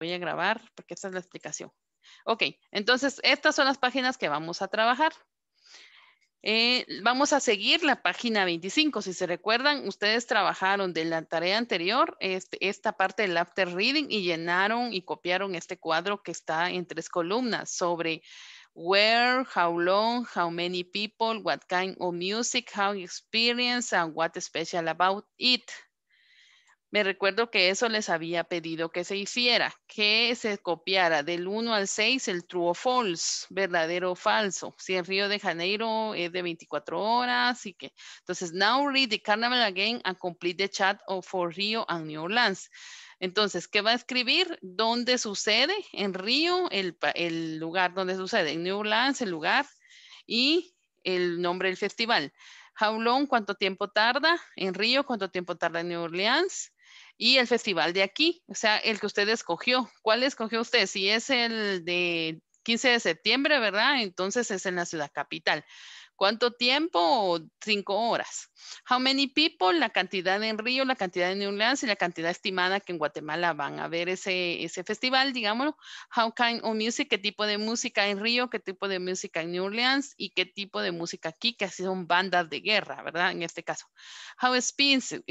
voy a grabar porque esta es la explicación. Ok, entonces estas son las páginas que vamos a trabajar. Eh, vamos a seguir la página 25. Si se recuerdan, ustedes trabajaron de la tarea anterior este, esta parte del after reading y llenaron y copiaron este cuadro que está en tres columnas sobre where, how long, how many people, what kind of music, how experience, and what special about it. Me recuerdo que eso les había pedido que se hiciera, que se copiara del 1 al 6 el true o false, verdadero o falso. Si el Río de Janeiro es de 24 horas y que... Entonces, now read the carnival again and complete the chat of for Rio and New Orleans. Entonces, ¿qué va a escribir? ¿Dónde sucede? En Río, el, lugar donde sucede. En New Orleans, el lugar. Y el nombre del festival. How long, cuánto tiempo tarda en Río, cuánto tiempo tarda en New Orleans y el festival de aquí, o sea, el que usted escogió. ¿Cuál escogió usted? Si es el de 15 de septiembre, ¿verdad? Entonces es en la ciudad capital. ¿Cuánto tiempo? Cinco horas. How many people? La cantidad en Río, la cantidad en New Orleans y la cantidad estimada que en Guatemala van a ver ese, ese festival, digámoslo. How kind of music? ¿Qué tipo de música en Río? ¿Qué tipo de música en New Orleans ¿Y qué tipo de música aquí? Que así son bandas de guerra, ¿verdad? En este caso. How expensive?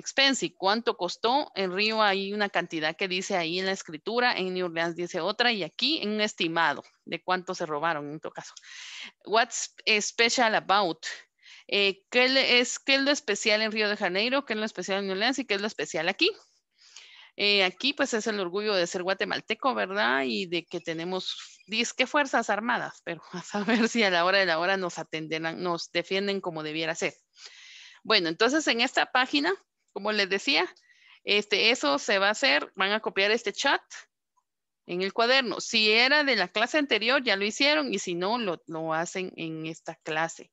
¿Cuánto costó? En Río hay una cantidad que dice ahí en la escritura, en New Orleans dice otra y aquí en un estimado de cuánto se robaron en todo caso. What's special about eh, ¿qué, es, ¿Qué es lo especial en Río de Janeiro? ¿Qué es lo especial en New Orleans? ¿Y qué es lo especial aquí? Eh, aquí pues es el orgullo de ser guatemalteco, ¿verdad? Y de que tenemos que fuerzas armadas, pero a saber si a la hora de la hora nos atenderán, nos defienden como debiera ser. Bueno, entonces en esta página, como les decía, este, eso se va a hacer, van a copiar este chat, en el cuaderno. Si era de la clase anterior, ya lo hicieron y si no, lo, hacen en esta clase.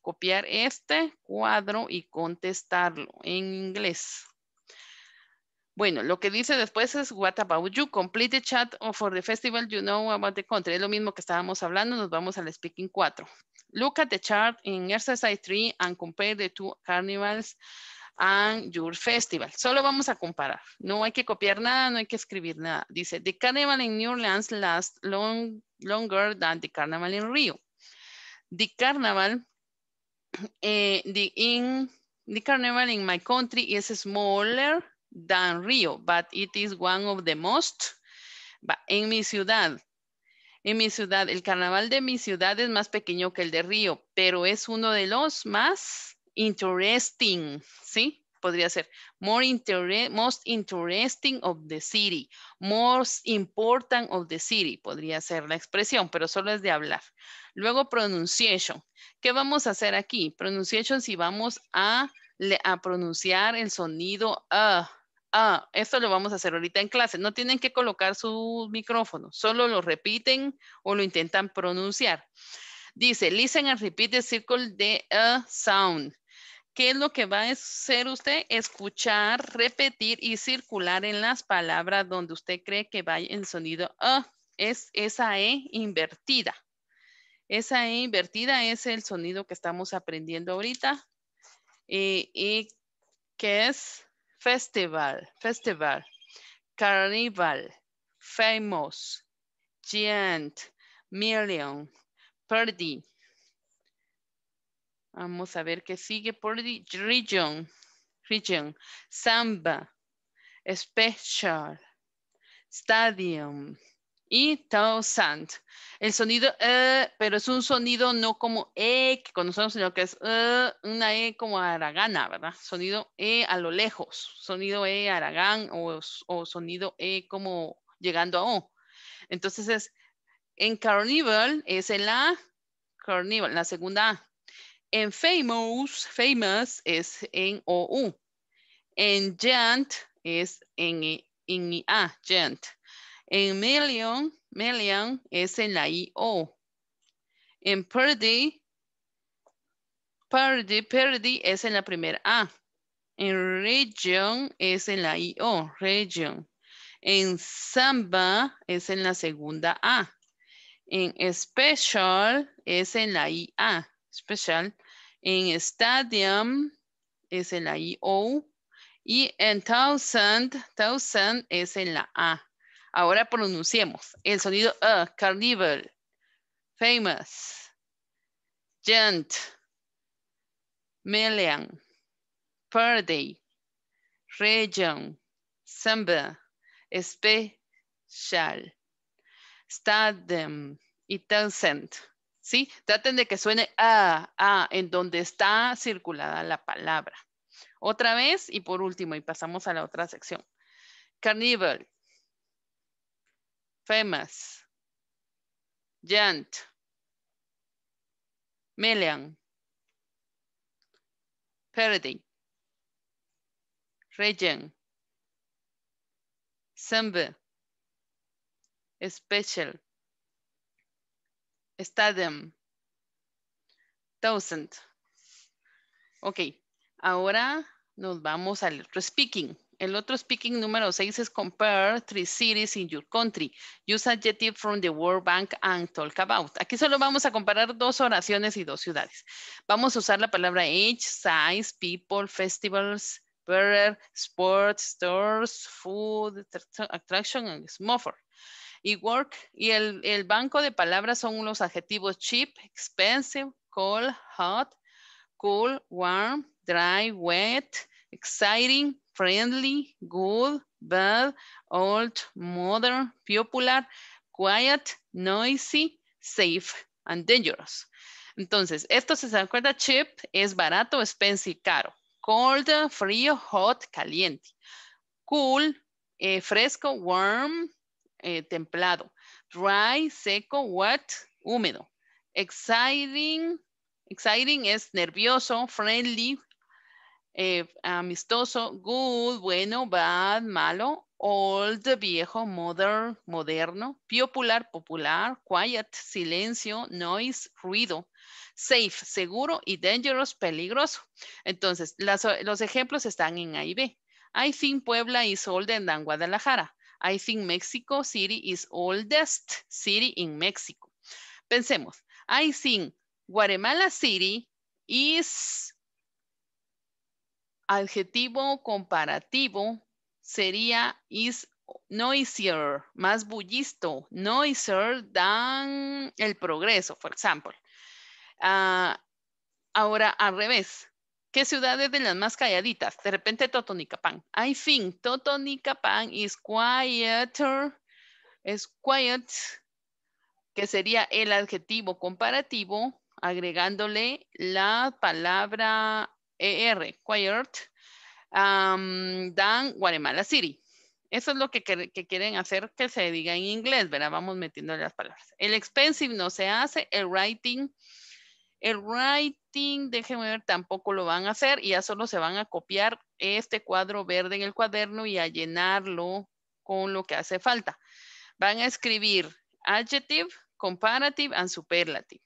Copiar este cuadro y contestarlo en inglés. Bueno, lo que dice después es what about you? Complete the chat for the festival you know about the country. Es lo mismo que estábamos hablando, nos vamos al speaking 4. Look at the chart in exercise 3 and compare the two carnivals and your festival. Solo vamos a comparar. No hay que copiar nada, no hay que escribir nada. Dice, the carnival in New Orleans lasts long, longer than the carnival in Rio. The carnival, eh, in, my country is smaller than Rio, but it is one of the most. En mi ciudad, en mi ciudad, el carnaval de mi ciudad es más pequeño que el de Rio, pero es uno de los más interesting, ¿sí? Podría ser more most interesting of the city, most important of the city, podría ser la expresión, pero solo es de hablar. Luego pronunciation. ¿Qué vamos a hacer aquí? Pronunciation si vamos a, pronunciar el sonido a. esto lo vamos a hacer ahorita en clase. No tienen que colocar su micrófono, solo lo repiten o lo intentan pronunciar. Dice, listen and repeat the circle de a uh, sound. ¿Qué es lo que va a hacer usted? Escuchar, repetir y circular en las palabras donde usted cree que vaya en sonido A. Ah, es esa E invertida. Esa E invertida es el sonido que estamos aprendiendo ahorita. Eh, y, que es festival, festival, carnival, famous, giant, million, party, Vamos a ver qué sigue por region. Region. Samba. Special. Stadium. Y sand El sonido, eh, pero es un sonido no como E que conocemos, sino que es eh, una E como aragana, ¿verdad? Sonido E a lo lejos. Sonido E aragán o, o sonido E como llegando a O. Entonces es en carnival es el A, carnival, la segunda A. En famous, famous es en OU. En giant es en, i IA, giant. En ah, million, million es en la IO. En Purdy, Purdy, Purdy es en la primera A. En region es en la IO, region. En samba es en la segunda A. En special es en la IA especial. En Stadium es I-O y en Thousand, Thousand es en la A. Ahora pronunciemos el sonido A, uh, Carnival, Famous, Gent, Million, Per Region, Samba, Special, Stadium y Thousand. ¿sí? Traten de que suene a, ah, a, ah, en donde está circulada la palabra. Otra vez y por último, y pasamos a la otra sección. Carnival. Famous. Giant. Melian. Parody. Region. Semble. Special. Stadium. Mm, thousand. Ok, ahora nos vamos al otro speaking. El otro speaking número 6 es compare three cities in your country. Use adjective from the World Bank and talk about. Aquí solo vamos a comparar dos oraciones y dos ciudades. Vamos a usar la palabra age, size, people, festivals, sports, stores, food, attraction, and smoker y work. Y el, banco de palabras son los adjetivos cheap, expensive, cold, hot, cool, warm, dry, wet, exciting, friendly, good, bad, old, modern, popular, quiet, noisy, safe and dangerous. Entonces, esto se acuerda cheap, es barato, expensive, caro. Cold, frío, hot, caliente. Cool, eh, fresco, warm, eh, templado. Dry, seco, wet, húmedo. Exciting, exciting es nervioso, friendly, eh, amistoso, good, bueno, bad, malo, old, viejo, modern, moderno, popular, popular, quiet, silencio, noise, ruido, safe, seguro y dangerous, peligroso. Entonces, los ejemplos están en A y B. I think Puebla is older than Guadalajara. I think Mexico City is oldest city in Mexico. Pensemos, I think Guatemala City is adjetivo comparativo sería is noisier, más bullisto, noisier than el progreso, for example. Ah, ahora, al revés, ¿Qué ciudades de las más calladitas? De repente Totonicapán. I think Totonicapán is quieter, es quiet, que sería el adjetivo comparativo agregándole la palabra ER, quiet, Dan, Guatemala City. Eso es lo que, quieren hacer que se diga en inglés, ¿verdad? Vamos metiendo las palabras. El expensive no se hace, el writing el writing, déjenme ver, tampoco lo van a hacer y ya solo se van a copiar este cuadro verde en el cuaderno y a llenarlo con lo que hace falta. Van a escribir adjective, comparative and superlative.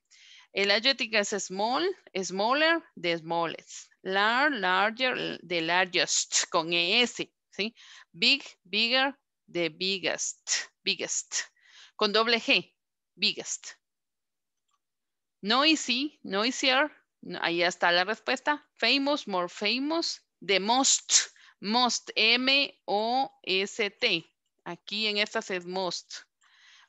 El adjective es small, smaller, the smallest. Large, larger, the largest, con ES, ¿sí? Big, bigger, the biggest, biggest. Con doble G, biggest. Noisy, noisier, ahí está la respuesta. Famous, more famous, the most, most, M-O-S-T. Aquí en estas es most.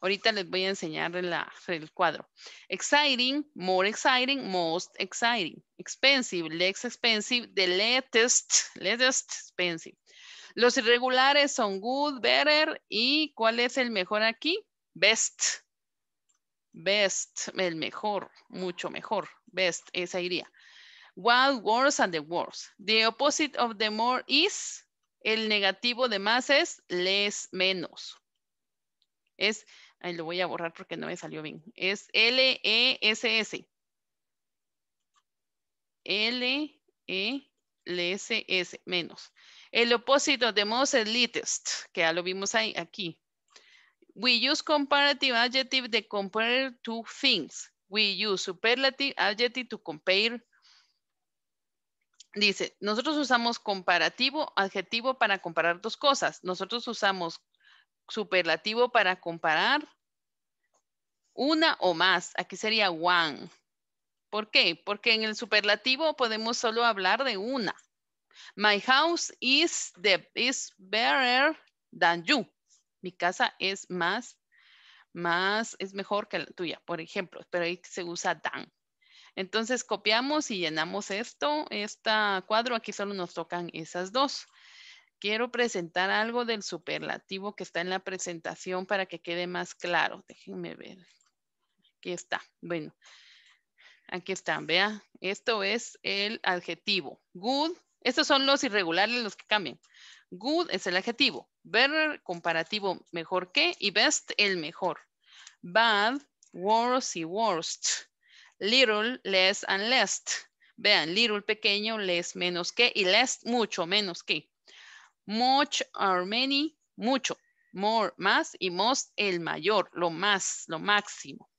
Ahorita les voy a enseñar el cuadro. Exciting, more exciting, most exciting. Expensive, less expensive, the latest, latest expensive. Los irregulares son good, better y ¿cuál es el mejor aquí? Best. Best, el mejor, mucho mejor. Best, esa iría. What, worse and the worst. The opposite of the more is, el negativo de más es less, menos. Es, ahí lo voy a borrar porque no me salió bien. Es L-E-S-S. -S. s l e s s -S, menos. El opósito de most is que ya lo vimos ahí, aquí. We use comparative adjective to compare two things. We use superlative adjective to compare. Dice, nosotros usamos comparativo, adjetivo para comparar dos cosas. Nosotros usamos superlativo para comparar una o más. Aquí sería one. ¿Por qué? Porque en el superlativo podemos solo hablar de una. My house is, the, is better than you mi casa es más, más, es mejor que la tuya, por ejemplo, pero ahí se usa dan. Entonces copiamos y llenamos esto, esta cuadro, aquí solo nos tocan esas dos. Quiero presentar algo del superlativo que está en la presentación para que quede más claro. Déjenme ver. Aquí está. Bueno, aquí están, vea. Esto es el adjetivo. Good. Estos son los irregulares los que cambian. Good es el adjetivo. Better, comparativo, mejor que. Y best, el mejor. Bad, worse y worst. Little, less and less. Vean, little, pequeño, less, menos que. Y less, mucho, menos que. Much or many, mucho. More, más. Y most, el mayor, lo más, lo máximo.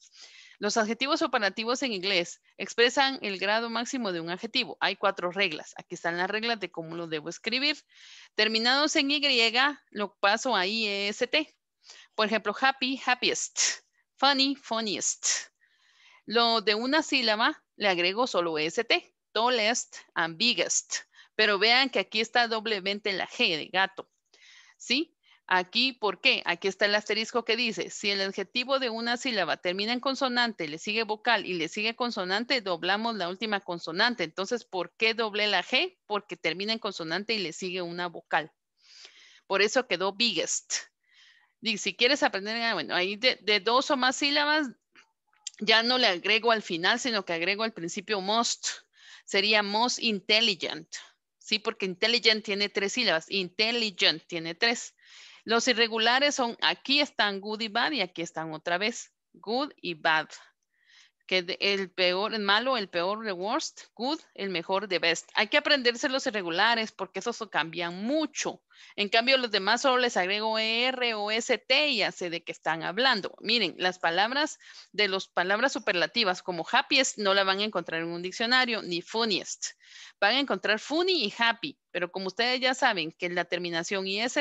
Los adjetivos operativos en inglés expresan el grado máximo de un adjetivo. Hay cuatro reglas. Aquí están las reglas de cómo lo debo escribir. Terminados en Y, lo paso a iest. Por ejemplo, happy, happiest. Funny, funniest. Lo de una sílaba le agrego solo EST. Tallest and biggest. Pero vean que aquí está doblemente la G de gato. ¿Sí? Aquí, ¿por qué? Aquí está el asterisco que dice, si el adjetivo de una sílaba termina en consonante, le sigue vocal y le sigue consonante, doblamos la última consonante. Entonces, ¿por qué doblé la G? Porque termina en consonante y le sigue una vocal. Por eso quedó biggest. si quieres aprender, ah, bueno, ahí de, de dos o más sílabas, ya no le agrego al final, sino que agrego al principio most. Sería most intelligent. Sí, porque intelligent tiene tres sílabas. Intelligent tiene tres. Los irregulares son aquí están good y bad y aquí están otra vez good y bad. Que el peor, el malo, el peor, the worst, good, el mejor, the best. Hay que aprenderse los irregulares porque esos cambian mucho. En cambio, los demás solo les agrego ER o ST y ya sé de qué están hablando. Miren, las palabras de las palabras superlativas como happiest no la van a encontrar en un diccionario, ni funniest. Van a encontrar funny y happy, pero como ustedes ya saben que la terminación IST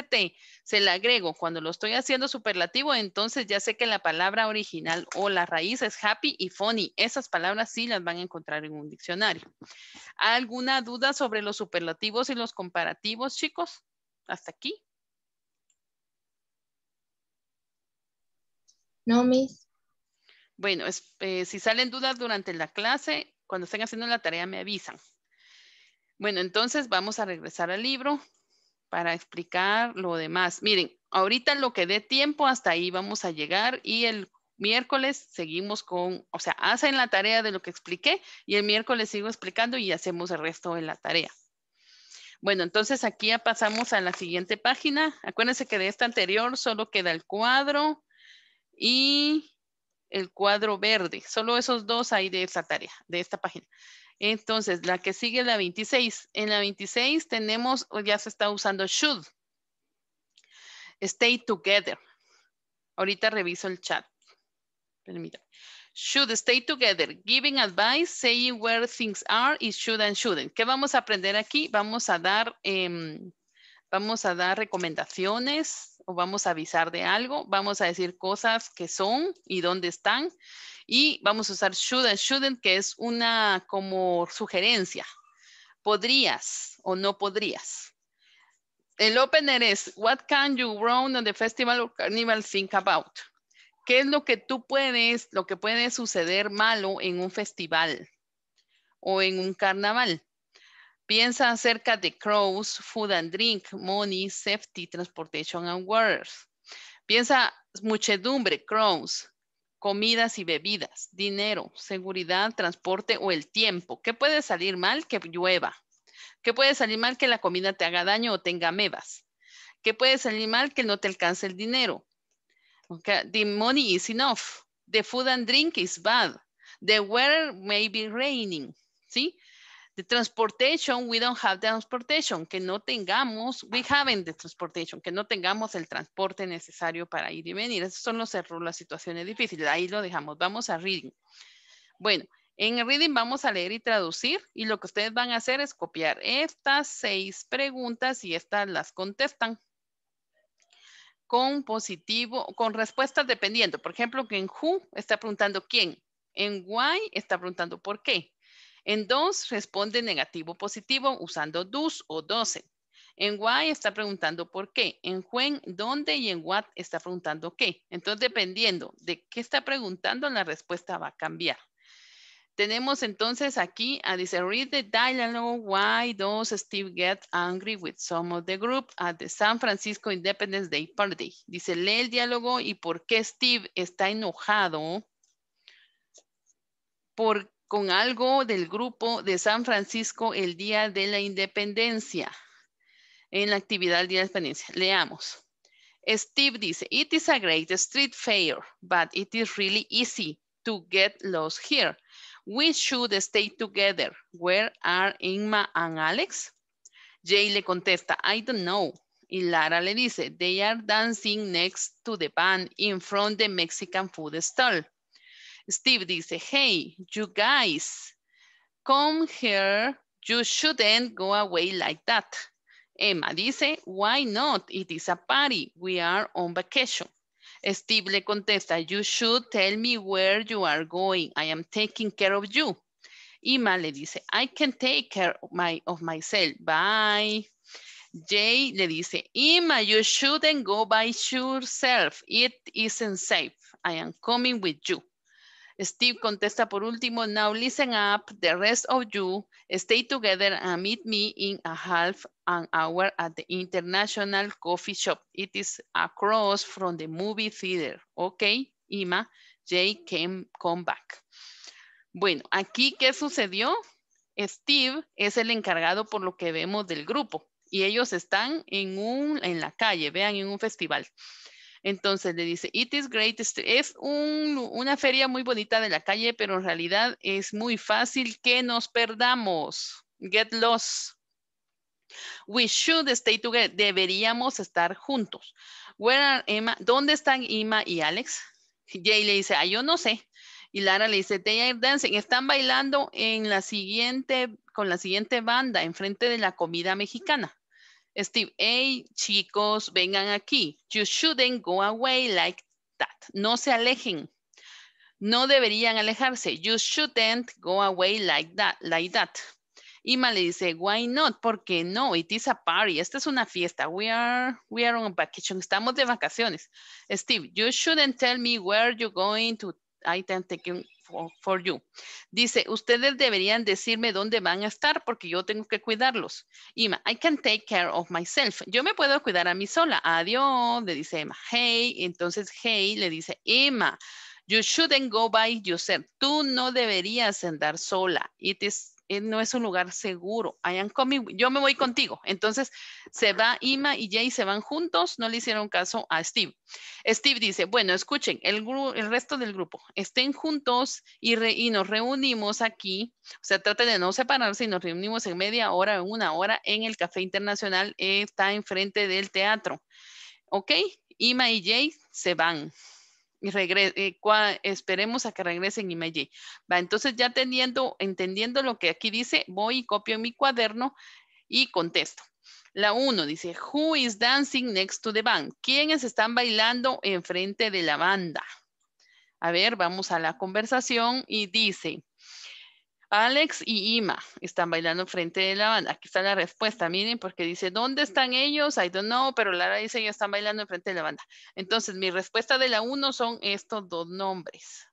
se la agrego cuando lo estoy haciendo superlativo, entonces ya sé que la palabra original o la raíz es happy y funny. Esas palabras sí las van a encontrar en un diccionario. ¿Alguna duda sobre los superlativos y los comparativos, chicos? hasta aquí. No, Miss. Bueno, eh, si salen dudas durante la clase, cuando estén haciendo la tarea me avisan. Bueno, entonces vamos a regresar al libro para explicar lo demás. Miren, ahorita lo que dé tiempo, hasta ahí vamos a llegar y el miércoles seguimos con, o sea, hacen la tarea de lo que expliqué y el miércoles sigo explicando y hacemos el resto de la tarea. Bueno, entonces aquí ya pasamos a la siguiente página. Acuérdense que de esta anterior solo queda el cuadro y el cuadro verde. Solo esos dos hay de esa tarea, de esta página. Entonces, la que sigue es la 26. En la 26 tenemos, ya se está usando should. Stay together. Ahorita reviso el chat. Permítame should stay together, giving advice, saying where things are y should and shouldn't. ¿Qué vamos a aprender aquí? Vamos a dar, em, vamos a dar recomendaciones o vamos a avisar de algo, vamos a decir cosas que son y dónde están y vamos a usar should and shouldn't que es una como sugerencia. Podrías o no podrías. El opener es what can you run on the festival or carnival think about? ¿Qué es lo que tú puedes, lo que puede suceder malo en un festival o en un carnaval? Piensa acerca de crows, food and drink, money, safety, transportation and workers. Piensa muchedumbre, crows, comidas y bebidas, dinero, seguridad, transporte o el tiempo. ¿Qué puede salir mal? Que llueva. ¿Qué puede salir mal? Que la comida te haga daño o tenga amebas. ¿Qué puede salir mal? Que no te alcance el dinero. Okay, the money is enough. The food and drink is bad. The weather may be raining. ¿sí? the transportation, we don't have the transportation. Que no tengamos, we haven't the transportation. Que no tengamos el transporte necesario para ir y venir. Esos son los errores, las situaciones difíciles. Ahí lo dejamos. Vamos a reading. Bueno, en Reading vamos a leer y traducir y lo que ustedes van a hacer es copiar estas seis preguntas y estas las contestan con positivo, con respuestas dependiendo. Por ejemplo, en who está preguntando quién, en why está preguntando por qué. En dos responde negativo positivo usando do's o doce, En why está preguntando por qué. En when, dónde y en what está preguntando qué. Entonces, dependiendo de qué está preguntando, la respuesta va a cambiar. Tenemos entonces aquí a dice, read the dialogue, why does Steve get angry with some of the group at the San Francisco Independence Day Party? Dice, lee el diálogo y por qué Steve está enojado por, con algo del grupo de San Francisco el Día de la Independencia, en la actividad del Día de la Independencia. Leamos. Steve dice, it is a great street fair, but it is really easy to get lost here. We should stay together. Where are Inma and Alex? Jay le contesta, I don't know. Y Lara le dice, they are dancing next to the band in front the Mexican food stall. Steve dice, hey, you guys, come here. You shouldn't go away like that. Emma dice, why not? It is a party. We are on vacation. Steve le contesta, you should tell me where you are going. I am taking care of you. Ima le dice, I can take care of, of myself. Bye. Jay le dice, Ima, you shouldn't go by yourself. It isn't safe. I am coming with you. Steve contesta por último, now listen up, the rest of you, stay together and meet me in a half an hour at the International Coffee Shop. It is across from the movie theater. Ok, Ima, Jay came, come back. Bueno, aquí, ¿qué sucedió? Steve es el encargado por lo que vemos del grupo y ellos están en, un, en la calle, vean, en un festival. Entonces le dice, it is great. Este, es una feria muy bonita de la calle, pero en realidad es muy fácil que nos perdamos. Get lost. We should stay together. Deberíamos estar juntos. Where are Emma? ¿Dónde están Emma y Alex? Jay le dice, ah, yo no sé. Y Lara le dice, they are dancing. Están bailando en la siguiente, con la siguiente banda, enfrente de la comida mexicana. Steve, hey, chicos, vengan aquí. You shouldn't go away like that. No se alejen. No deberían alejarse. You shouldn't go away like that. Like that. Ima le dice, why not? Porque no, it is a party. Esta es una fiesta. We are, we are on vacation. Estamos de vacaciones. Steve, you shouldn't tell me where you're going to. I take you, for, you. Dice, ustedes deberían decirme dónde van a estar porque yo tengo que cuidarlos. Ima, I can take care of myself. Yo me puedo cuidar a mí sola. Adiós, le dice Emma. Hey, entonces Hey le dice, Emma, you shouldn't go by yourself. Tú no deberías andar sola. It is eh, no es un lugar seguro. I yo me voy contigo. Entonces se va Ima y Jay se van juntos, no le hicieron caso a Steve. Steve dice, bueno, escuchen, el, resto del grupo, estén juntos y, y nos reunimos aquí, o sea, traten de no separarse y nos reunimos en media hora, en una hora, en el Café Internacional, eh, está enfrente del teatro. ¿Ok? Ima y Jay se van y esperemos a que regresen y me Va, entonces ya teniendo, entendiendo lo que aquí dice, voy y copio en mi cuaderno y contesto. La 1 dice, who is dancing next to the band? ¿Quiénes están bailando enfrente de la banda? A ver, vamos a la conversación y dice, Alex y Ima están bailando frente de la banda. Aquí está la respuesta, miren, porque dice, ¿dónde están ellos? I don't know, pero Lara dice, ellos están bailando frente de la banda. Entonces, mi respuesta de la 1 son estos dos nombres.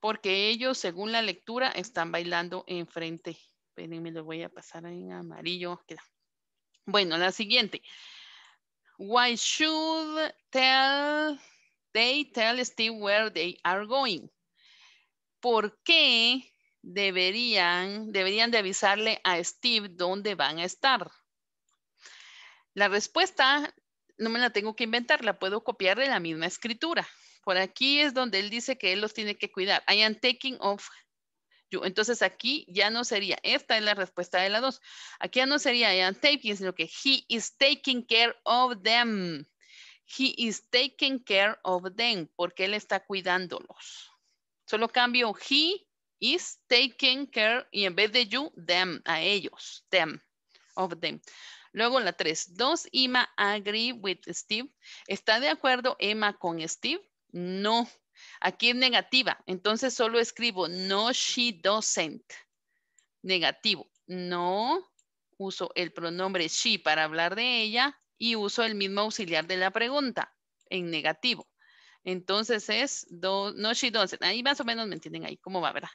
Porque ellos, según la lectura, están bailando enfrente. Espérenme, lo voy a pasar en amarillo. Bueno, la siguiente. Why should they tell Steve where they are going? ¿por qué deberían, deberían de avisarle a Steve dónde van a estar? La respuesta no me la tengo que inventar, la puedo copiar de la misma escritura. Por aquí es donde él dice que él los tiene que cuidar. I am taking off you. Entonces aquí ya no sería, esta es la respuesta de la dos. Aquí ya no sería I am taking, sino que he is taking care of them. He is taking care of them, porque él está cuidándolos. Solo cambio he is taking care y en vez de you, them, a ellos, them, of them. Luego la tres. ¿Does Emma agree with Steve? ¿Está de acuerdo Emma con Steve? No. Aquí en negativa. Entonces solo escribo no, she doesn't. Negativo. No. Uso el pronombre she para hablar de ella y uso el mismo auxiliar de la pregunta en negativo. Entonces es dos, no she doesn't. Ahí más o menos me entienden ahí cómo va, ¿verdad?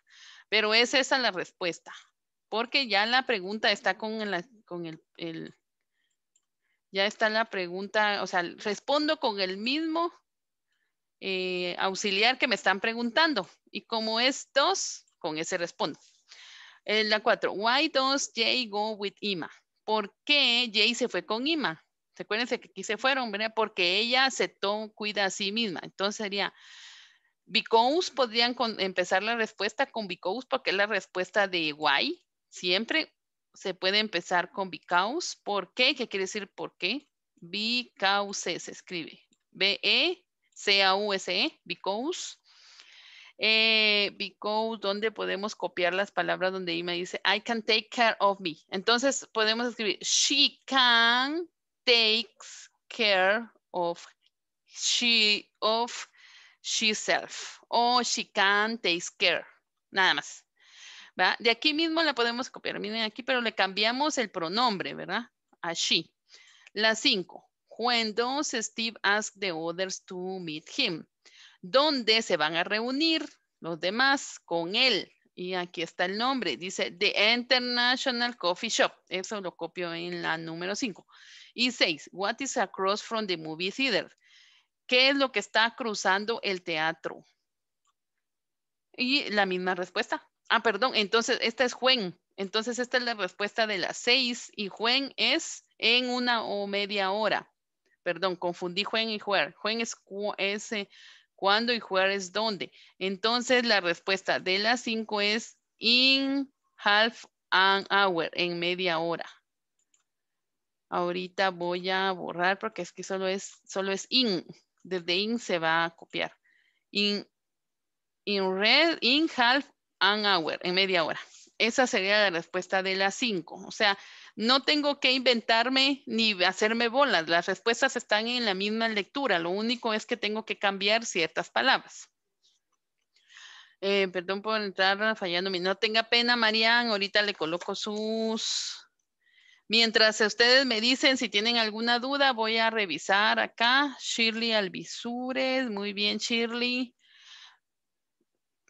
Pero es esa la respuesta. Porque ya la pregunta está con, la, con el, ya está la pregunta, o sea, respondo con el mismo eh, auxiliar que me están preguntando. Y como es dos, con ese respondo. Eh, la cuatro, why does Jay go with Ima? ¿Por qué Jay se fue con Ima? Recuérdense que aquí se fueron, ¿verdad? Porque ella aceptó, cuida a sí misma. Entonces sería, because podrían empezar la respuesta con because porque es la respuesta de why. Siempre se puede empezar con because. ¿Por qué? ¿Qué quiere decir por qué? Because se escribe. B-E-C-A-U-S-E, e, because. Eh, because, donde podemos copiar las palabras donde Ima dice, I can take care of me. Entonces podemos escribir, she can takes care of she of self o she can take care, nada más. De aquí mismo la podemos copiar, miren aquí, pero le cambiamos el pronombre, ¿verdad? A she. La cinco. When does Steve ask the others to meet him? ¿Dónde se van a reunir los demás con él? Y aquí está el nombre, dice The International Coffee Shop. Eso lo copio en la número 5. Y 6, What is across from the movie theater? ¿Qué es lo que está cruzando el teatro? Y la misma respuesta. Ah, perdón, entonces esta es Juan. Entonces esta es la respuesta de las 6 y Juan es en una o media hora. Perdón, confundí Juan y Juan. Juan es, es eh, ¿Cuándo y where es dónde? Entonces, la respuesta de las cinco es in half an hour, en media hora. Ahorita voy a borrar porque es que solo es, solo es in. Desde in se va a copiar. In, in red, in half an hour, en media hora esa sería la respuesta de las cinco. O sea, no tengo que inventarme ni hacerme bolas. Las respuestas están en la misma lectura. Lo único es que tengo que cambiar ciertas palabras. Eh, perdón por entrar fallándome. No tenga pena, Marian. Ahorita le coloco sus... Mientras ustedes me dicen si tienen alguna duda, voy a revisar acá. Shirley Alvisures. Muy bien, Shirley.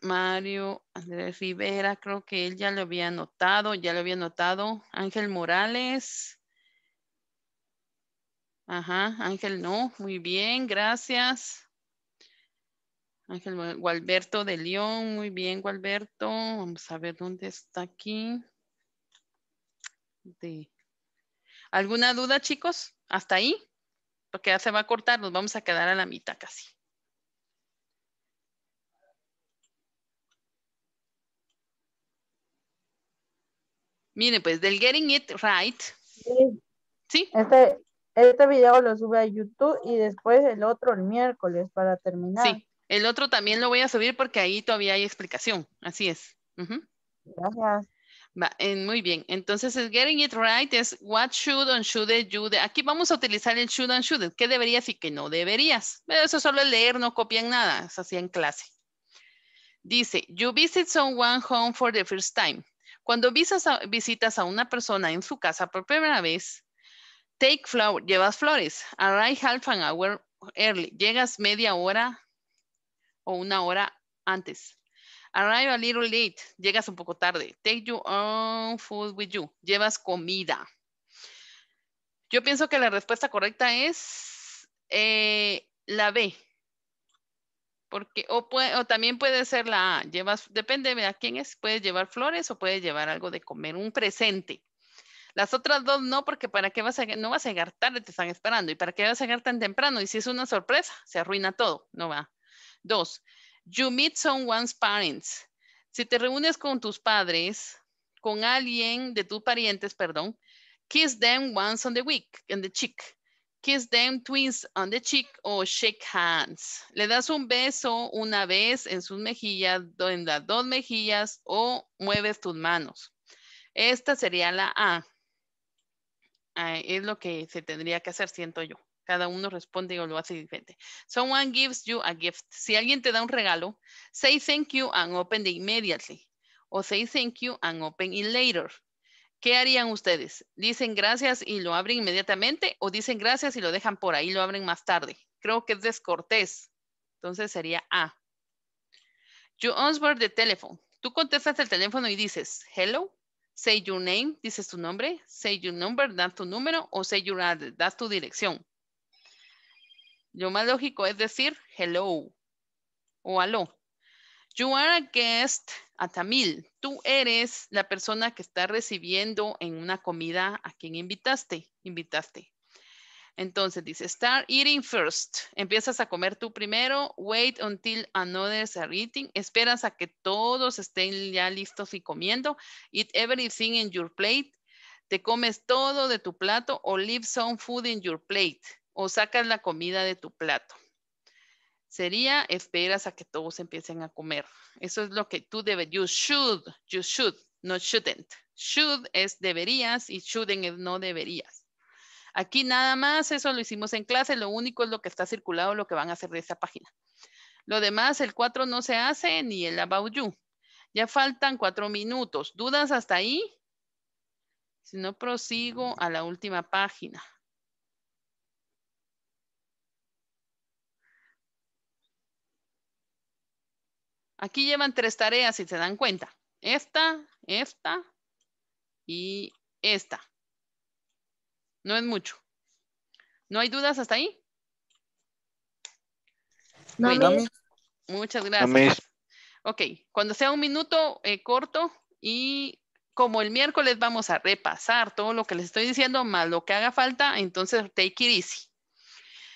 Mario Andrés Rivera, creo que él ya lo había notado, ya lo había notado. Ángel Morales. Ajá, Ángel no, muy bien, gracias. Ángel Gualberto de León, muy bien, Gualberto. Vamos a ver dónde está aquí. ¿Alguna duda, chicos? ¿Hasta ahí? Porque ya se va a cortar, nos vamos a quedar a la mitad casi. Mire, pues del Getting It Right. Sí. Este, este video lo sube a YouTube y después el otro el miércoles para terminar. Sí, el otro también lo voy a subir porque ahí todavía hay explicación. Así es. Gracias. muy bien. Entonces, el getting it right es what should and shouldn't you do. Aquí vamos a utilizar el should and shouldn't. ¿Qué deberías y qué no deberías? Pero eso solo es leer, no copian nada. Es así en clase. Dice, you visit someone home for the first time. Cuando visas visitas a una persona en su casa por primera vez, take flower, llevas flores, arrive half an hour early, llegas media hora o una hora antes. Arrive a little late, llegas un poco tarde. Take your own food with you, llevas comida. Yo pienso que la respuesta correcta es eh, la B, porque, o, también puede ser la llevas, depende de a quién es, puedes llevar flores o puedes llevar algo de comer, un presente. Las otras dos no, porque para qué vas a, no vas a llegar tarde, te están esperando. ¿Y para qué vas a llegar tan temprano? Y si es una sorpresa, se arruina todo, no va. Dos, you meet someone's parents. Si te reúnes con tus padres, con alguien de tus parientes, perdón, kiss them once on the week, in the cheek. Kiss them twins on the cheek o shake hands. Le das un beso una vez en sus mejillas, en las dos mejillas o mueves tus manos. Esta sería la A. es lo que se tendría que hacer, siento yo. Cada uno responde o lo hace diferente. Someone gives you a gift. Si alguien te da un regalo, say thank you and open it immediately. O say thank you and open it later. ¿Qué harían ustedes? ¿Dicen gracias y lo abren inmediatamente o dicen gracias y lo dejan por ahí, y lo abren más tarde? Creo que es descortés. Entonces sería A. You answer the telephone. Tú contestas el teléfono y dices, hello, say your name, dices tu nombre, say your number, das tu número o say your address, das tu dirección. Lo más lógico es decir hello o aló. You are a guest hasta Tú eres la persona que está recibiendo en una comida a quien invitaste, invitaste. Entonces dice, start eating first. Empiezas a comer tú primero. Wait until others are eating. Esperas a que todos estén ya listos y comiendo. Eat everything in your plate. Te comes todo de tu plato o leave some food in your plate. O sacas la comida de tu plato sería esperas a que todos empiecen a comer. Eso es lo que tú debes. You should, you should, no shouldn't. Should es deberías y shouldn't es no deberías. Aquí nada más, eso lo hicimos en clase, lo único es lo que está circulado, lo que van a hacer de esa página. Lo demás, el 4 no se hace, ni el about you. Ya faltan cuatro minutos. ¿Dudas hasta ahí? Si no, prosigo a la última página. Aquí llevan tres tareas, si se dan cuenta. Esta, esta y esta. No es mucho. ¿No hay dudas hasta ahí? No, muchas gracias. Ok, cuando sea un minuto eh, corto y como el miércoles vamos a repasar todo lo que les estoy diciendo, más lo que haga falta, entonces take it easy.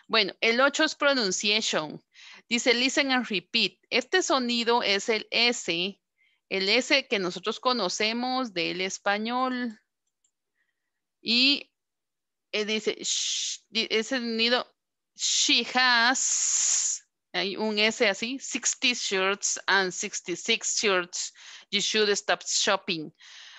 Bueno, el 8 es pronunciation. Dice listen and repeat. Este sonido es el S, el S que nosotros conocemos del español. Y eh, dice, ese sonido, she has, hay un S así, 60 shirts and 66 shirts. You should stop shopping.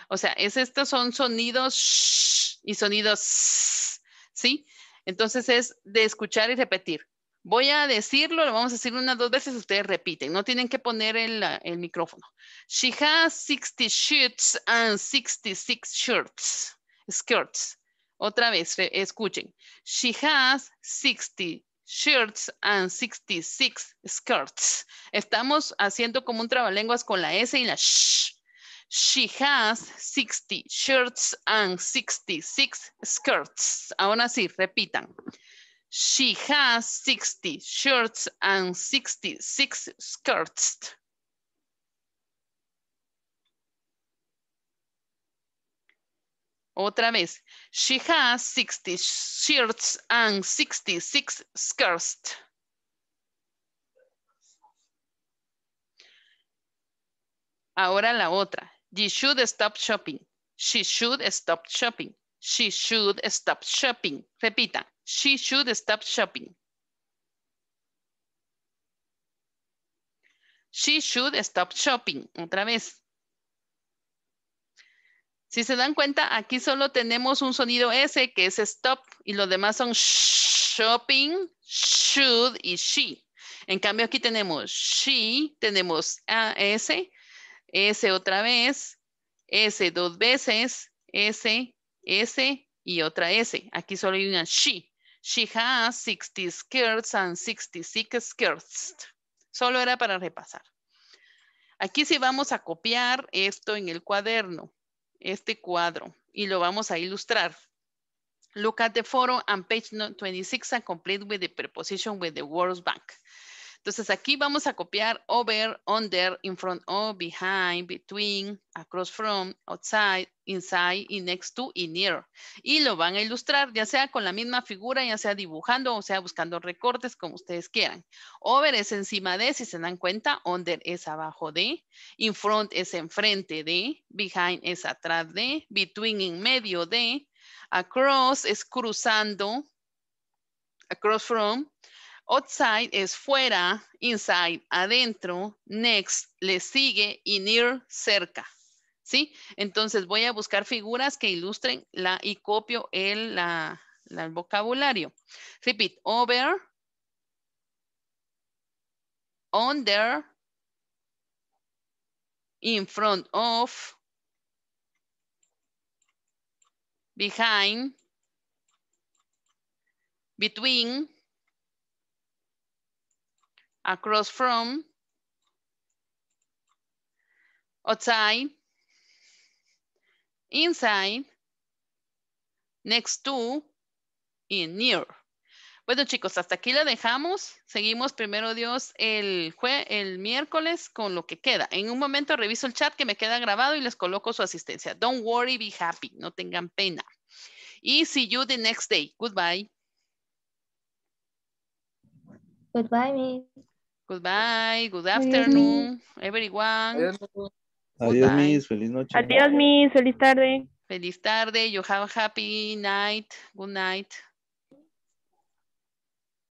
O sea, es, estos son sonidos y sonidos, ¿sí? Entonces es de escuchar y repetir. Voy a decirlo, lo vamos a decir unas dos veces, ustedes repiten, no tienen que poner el, micrófono. She has 60 shirts and 66 shirts, skirts. Otra vez, escuchen. She has 60 shirts and 66 skirts. Estamos haciendo como un trabalenguas con la S y la sh. She has 60 shirts and 66 skirts. Ahora sí, repitan. She has 60 shirts and 66 skirts. Otra vez. She has 60 shirts and 66 skirts. Ahora la otra. She should stop shopping. She should stop shopping. She should stop shopping. Repita. She should stop shopping. She should stop shopping. Otra vez. Si se dan cuenta, aquí solo tenemos un sonido S que es stop y los demás son shopping, should y she. En cambio aquí tenemos she, tenemos A, S, S otra vez, S dos veces, S, S y otra S. Aquí solo hay una she. She has 60 skirts and 66 skirts. Solo era para repasar. Aquí sí vamos a copiar esto en el cuaderno, este cuadro, y lo vamos a ilustrar. Look at the photo and page 26 and complete with the preposition with the World bank. Entonces aquí vamos a copiar over, under, in front of, behind, between, across from, outside, inside, y next to in near. Y lo van a ilustrar ya sea con la misma figura, ya sea dibujando o sea buscando recortes como ustedes quieran. Over es encima de, si se dan cuenta, under es abajo de, in front es enfrente de, behind es atrás de, between en medio de, across es cruzando, across from, Outside es fuera, inside, adentro, next, le sigue y near, cerca. ¿Sí? Entonces voy a buscar figuras que ilustren la y copio el, el vocabulario. Repeat, over, under, in front of, behind, between, across from, outside, inside, next to in near. Bueno, chicos, hasta aquí la dejamos. Seguimos primero Dios el, el miércoles con lo que queda. En un momento reviso el chat que me queda grabado y les coloco su asistencia. Don't worry, be happy. No tengan pena. Y see you the next day. Goodbye. Goodbye, Goodbye, good afternoon, everyone. Adiós, Miss. Feliz noche. Adiós, Miss. Feliz tarde. Feliz tarde. You have a happy night. Good night.